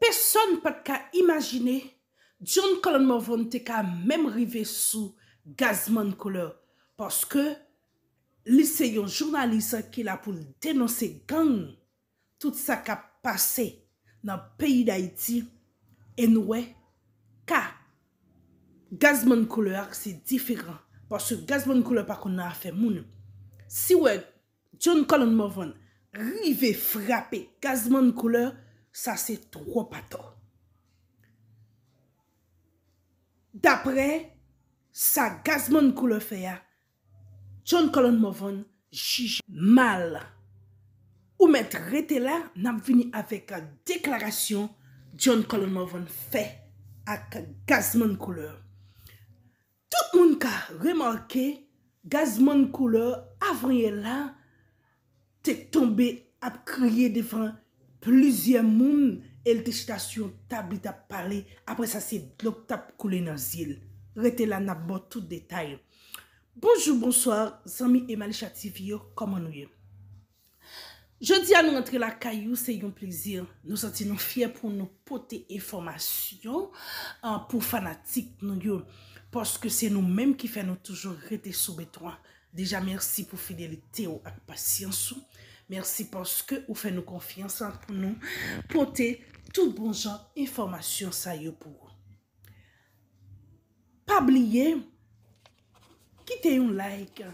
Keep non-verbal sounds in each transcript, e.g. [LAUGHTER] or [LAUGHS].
Peson pat ka imajine, John Colin Mavon te ka mèm rive sou gazman kouleur. Paske lise yon jounalisa ki la pou denose gang tout sa ka pase nan peyi da iti enwe. Ka, gazman kouleur se diferan. Paske gazman kouleur pa kon na afe moun. Si we, John Colin Mavon rive frape gazman kouleur, Sa se tro pato. D apre, sa gazman koule fe ya, John Cullen Mavon jije mal. Ou men trete la, nam vini avek a deklarasyon John Cullen Mavon fe ak gazman koule. Tout moun ka remanke gazman koule avanye la, te tombe ap kriye devan Plüzyè moun el de chitasyon tabi da pale apre sa se blok tap koule nan zil. Rete la nan bo tout detay. Bonjou, bonsoir, zami emal chati vyo, koman nou yo. Jodi an nou entre la kayou se yon plizir. Nou santi nou fye pou nou pote e formasyon euh, pou fanatik nou yo. Poske se nou menm ki fè nou toujou rete soubetwa. Deja mersi pou fidelite ou akpasyansou. Mersi porske ou fe nou konfiansan pou nou ponte tout bon jan informasyon sa yo pou ou. Pabliye, kite yon like,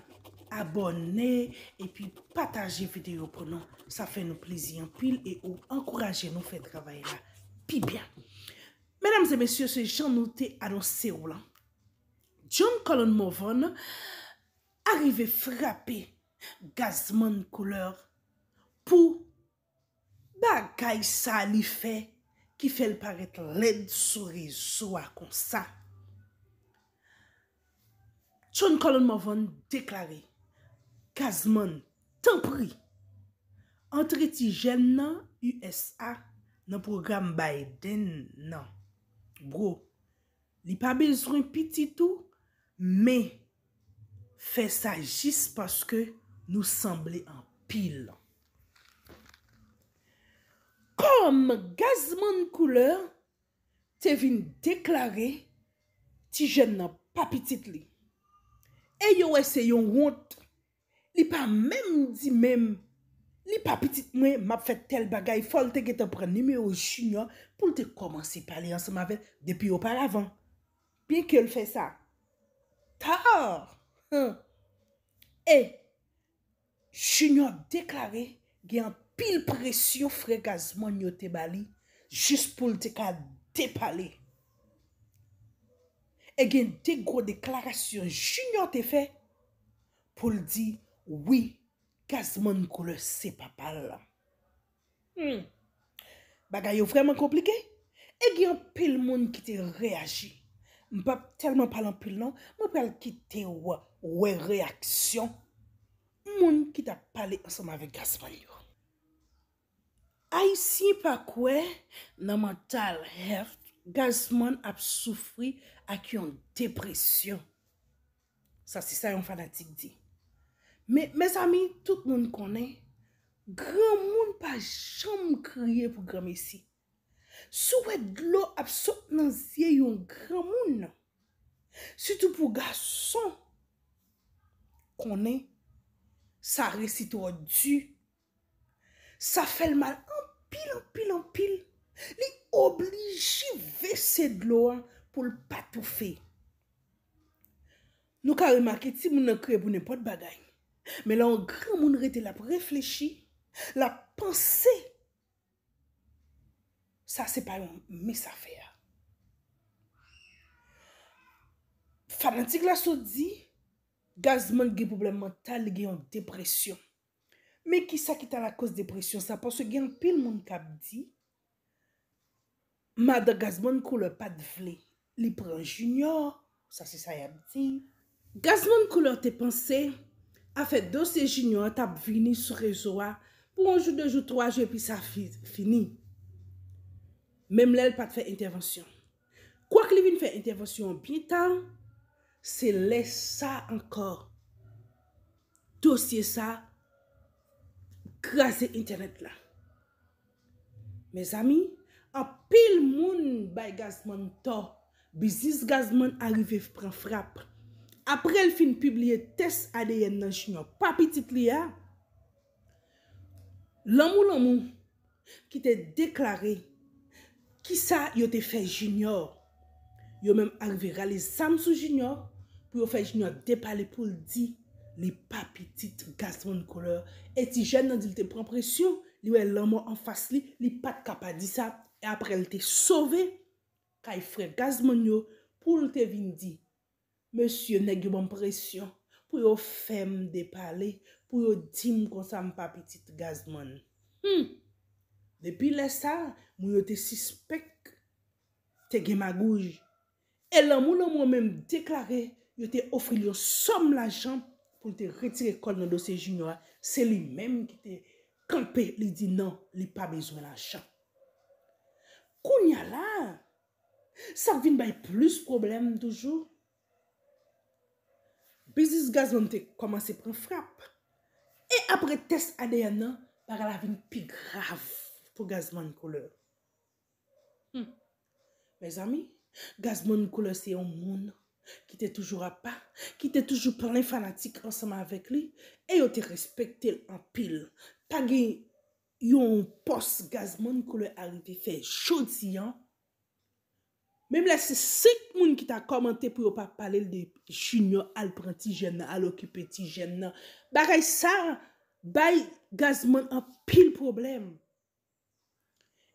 abone, e pi pataje videyo pou nou. Sa fe nou plezien pil e ou, ankoraje nou fe travaye la. Pi byan. Menams e mensye, se jan note anonser ou lan. John Colin Mawon, arive frape gazman kouleur, pou bagay sa li fe ki fel paret led soure soua kon sa. Choun kolon ma von deklare, Kazman, ten pri, entreti jen nan USA nan program Biden nan. Bro, li pa bezwen piti tou, me fe sa jis paske nou semble an pilan. Kom gazman kouleur, te vin deklare ti jen nan papitit li. E yo ese yon wout, li pa menm di menm, li papitit mwen map fet tel bagay folte ge te pren nime yo chinyon pou te komanse pale ansa mavel depi yo paravan. Biye ke l fe sa, ta or. E, chinyon deklare ge yon papitit. pil presyo fre gazmonyo te bali, jist pou l te ka depale. E gen te gro deklarasyon, jinyon te fe, pou l di, oui, gazmonyo koule se papal la. Bagay yo vreman komplike, e gen pil moun ki te reagi. Mbap telman palan pil nan, mbap palan ki te we reaksyon, moun ki ta pale ansanm ave gazmonyo. Ay si pa kwe, nan mental heft, gazman ap soufri, ak yon depresyon. Sa si sa yon fanatik di. Me, me zami, tout nou konen, gran moun pa jom kriye pou gran mesi. Sou wet glou ap souk nan zye yon gran moun. Soutou pou gazson, konen, sa resit wadu, sa fel mal an, pil an pil an pil, li obliji ve se dlo an pou l patoufe. Nou ka remaketi moun an kre pou ne pot bagay, me la an gran moun rete la reflechi, la pense, se, sa se pa yon mis afer. Fanantik la sou di, gazman ge poublem mental ge yon depresyon. Mais qui ça qui est la cause de la pression ça? Parce que y a un pile de monde qui dit madame ne coule pas de vle. Il prend junior. Ça, c'est ça qu'il a dit. Gazmon couleur te pensais, a fait dossier junior, t'as fini sur réseau hein. pour un jour, deux jours, trois jours, puis ça fini. Même là, elle pas fait intervention. Quoi que vienne fait intervention en bien temps, c'est laisse ça encore. Dossier ça, Krasi internet la. Mez ami, apil moun bay gazman to, bizis gazman arive pran frap. Aprel fin publie test ADN nan jinyor, pa pitit li ya. Lomou lomou ki te deklare, ki sa yo te fe jinyor. Yo menm arive rale sam sou jinyor, pou yo fe jinyor depale pou l di kwa. Li pa pitit gazman kolor. Eti jen nan di li te pren presyon. Li we laman an fas li. Li pat kapadisa. E apre li te sove. Ka ifre gazman yo pou li te vindi. Monsi yo negi bon presyon. Pou yo fem depale. Pou yo dim konsan pa pitit gazman. Hmm. Depi lesa. Mou yo te sispek. Tege magouj. E lan mou laman men deklare. Yo te ofri li yo som la jamp. pou te retire kol nan dosye jinywa, se li menm ki te kalpe li di nan li pa bezwen lachan. Kounya la, sar vin bay plus problem toujou. Bizis gazman te komanse pre frap, e apre test ADN, par la vin pi grav pou gazman koule. Hmm. Mez ami, gazman koule se yon mounan. Ki te toujou a pa Ki te toujou pranen fanatik Anseman avek li E yo te respekte l an pil Ta gen yon pos gazman Kou le arite fe chod ziyan Mem la se sek moun ki ta komante Pou yo pa pale l de jinyon Al pranti jen nan Al okipeti jen nan Bakay sa bay gazman an pil problem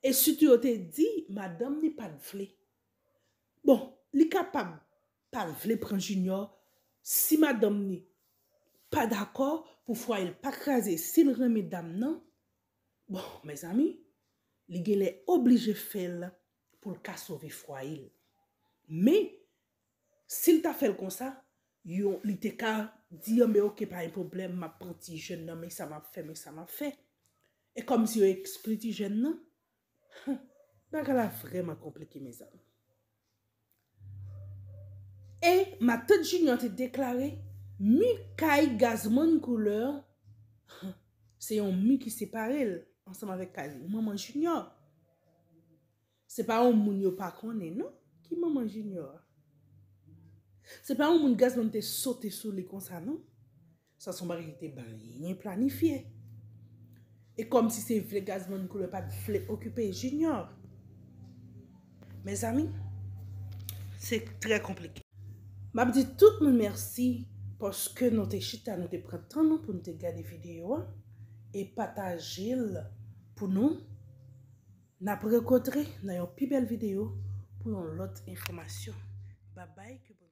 E si tu yo te di Madame ni pan vle Bon li kapam al vle pran jinyor, si madam ni pa d'akor pou fwa il pa kreze sil reme dam nan, bon, me zami, li gen le oblije fel pou l ka sovi fwa il. Me, sil ta fel kon sa, yo li te ka di yo oh, me oke pa yon problem ma pranti jen nan, me sa ma fe, me sa ma fe. E kom si yo ekspreti jen nan, me [LAUGHS] gala vreman kompleki me zami. E, ma tèd junior te deklare, mi kay gazman kouleur, se yon mi ki se parel, ansanm avèk kay maman junior. Se pa ou moun yo pa kone, non? Ki maman junior? Se pa ou moun gazman te sote sou li konsa, non? Sa sombari te bèl yon planifiye. E kom si se vle gazman kouleur pa vle okype junior. Me zami, se trè komplike. Mabdi tout moun mersi poske nou te chita, nou te prentan nou pou nou te gade videyo. E pata jil pou nou. Na pou rekotre nou yo pi bel videyo pou nou lote informasyon. Babay kibou.